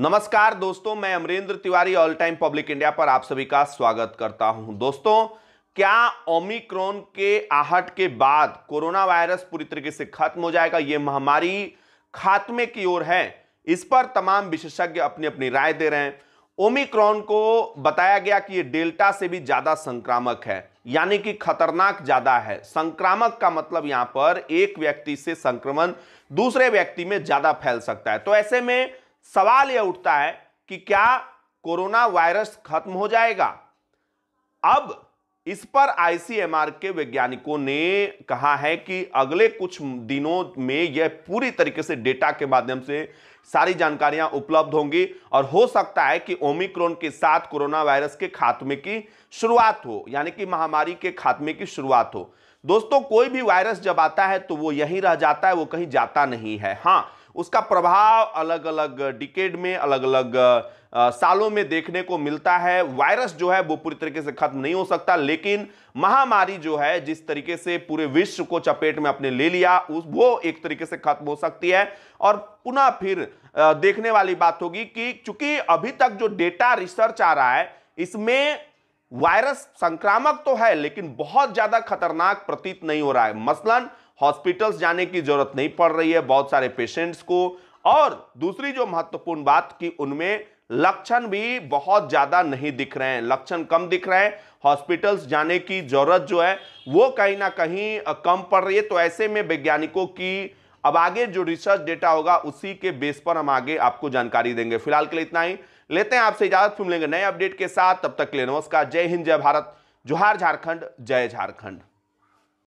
नमस्कार दोस्तों मैं Amrendra Tiwari all time public India पर आप सभी का स्वागत करता हूं दोस्तों क्या ओमिक्रॉन के आहट के बाद कोरोना वायरस पूरी तरीके से खत्म हो जाएगा यह महामारी खात्मे की ओर है इस पर तमाम विशेषज्ञ अपनी अपनी राय दे रहे हैं ओमिक्रॉन को बताया गया कि यह डेल्टा से भी ज्यादा संक्रामक है यानी कि खतरनाक ज्यादा है संक्रामक का मतलब यहां पर एक व्यक्ति से संक्रमण दूसरे व्यक्ति में ज्यादा फैल सकता है तो ऐसे में सवाल यह उठता है कि क्या कोरोना वायरस खत्म हो जाएगा अब इस पर आईसीएमआर के वैज्ञानिकों ने कहा है कि अगले कुछ दिनों में यह पूरी तरीके से डेटा के माध्यम से सारी जानकारियां उपलब्ध होंगी और हो सकता है कि ओमिक्रोन के साथ कोरोना वायरस के खात्मे की शुरुआत हो यानी कि महामारी के खात्मे की शुरुआत हो दोस्तों कोई भी वायरस जब आता है तो वो यहीं रह जाता है वो कहीं जाता नहीं है हाँ उसका प्रभाव अलग अलग डिकेड में अलग अलग सालों में देखने को मिलता है वायरस जो है वो पूरी तरीके से खत्म नहीं हो सकता लेकिन महामारी जो है जिस तरीके से पूरे विश्व को चपेट में अपने ले लिया उस वो एक तरीके से खत्म हो सकती है और पुनः फिर देखने वाली बात होगी कि चूंकि अभी तक जो डेटा रिसर्च आ रहा है इसमें वायरस संक्रामक तो है लेकिन बहुत ज्यादा खतरनाक प्रतीत नहीं हो रहा है मसलन हॉस्पिटल्स जाने की जरूरत नहीं पड़ रही है बहुत सारे पेशेंट्स को और दूसरी जो महत्वपूर्ण बात कि उनमें लक्षण भी बहुत ज़्यादा नहीं दिख रहे हैं लक्षण कम दिख रहे हैं हॉस्पिटल्स जाने की जरूरत जो है वो कहीं ना कहीं कम पड़ रही है तो ऐसे में वैज्ञानिकों की अब आगे जो रिसर्च डेटा होगा उसी के बेस पर हम आगे आपको जानकारी देंगे फिलहाल के लिए इतना ही लेते हैं आपसे इजाजत फिर मिलेंगे नए अपडेट के साथ तब तक के लिए नमस्कार जय हिंद जय भारत जोहार झारखंड जय झारखंड